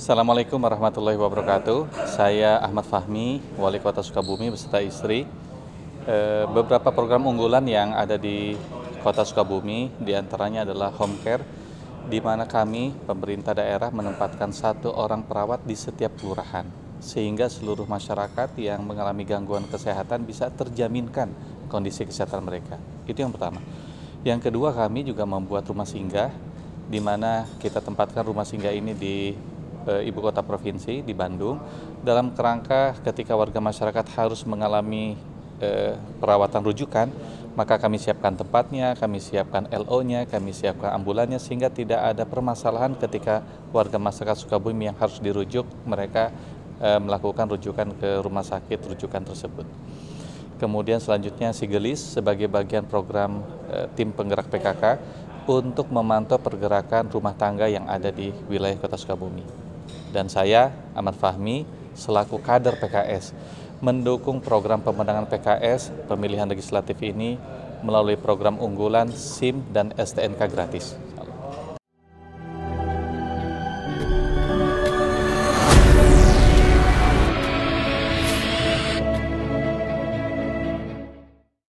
Assalamualaikum warahmatullahi wabarakatuh. Saya Ahmad Fahmi, Wali Kota Sukabumi beserta istri. Eh, beberapa program unggulan yang ada di Kota Sukabumi diantaranya adalah home care, di mana kami pemerintah daerah menempatkan satu orang perawat di setiap kelurahan, sehingga seluruh masyarakat yang mengalami gangguan kesehatan bisa terjaminkan kondisi kesehatan mereka. Itu yang pertama. Yang kedua kami juga membuat rumah singgah di mana kita tempatkan rumah singgah ini di Eh, ibu kota provinsi di Bandung dalam kerangka ketika warga masyarakat harus mengalami eh, perawatan rujukan maka kami siapkan tempatnya, kami siapkan LO-nya, kami siapkan ambulannya sehingga tidak ada permasalahan ketika warga masyarakat Sukabumi yang harus dirujuk mereka eh, melakukan rujukan ke rumah sakit rujukan tersebut. Kemudian selanjutnya Sigelis sebagai bagian program tim penggerak PKK untuk memantau pergerakan rumah tangga yang ada di wilayah Kota Sukabumi dan saya Ahmad Fahmi selaku kader PKS mendukung program pemenangan PKS pemilihan legislatif ini melalui program unggulan SIM dan STNK gratis.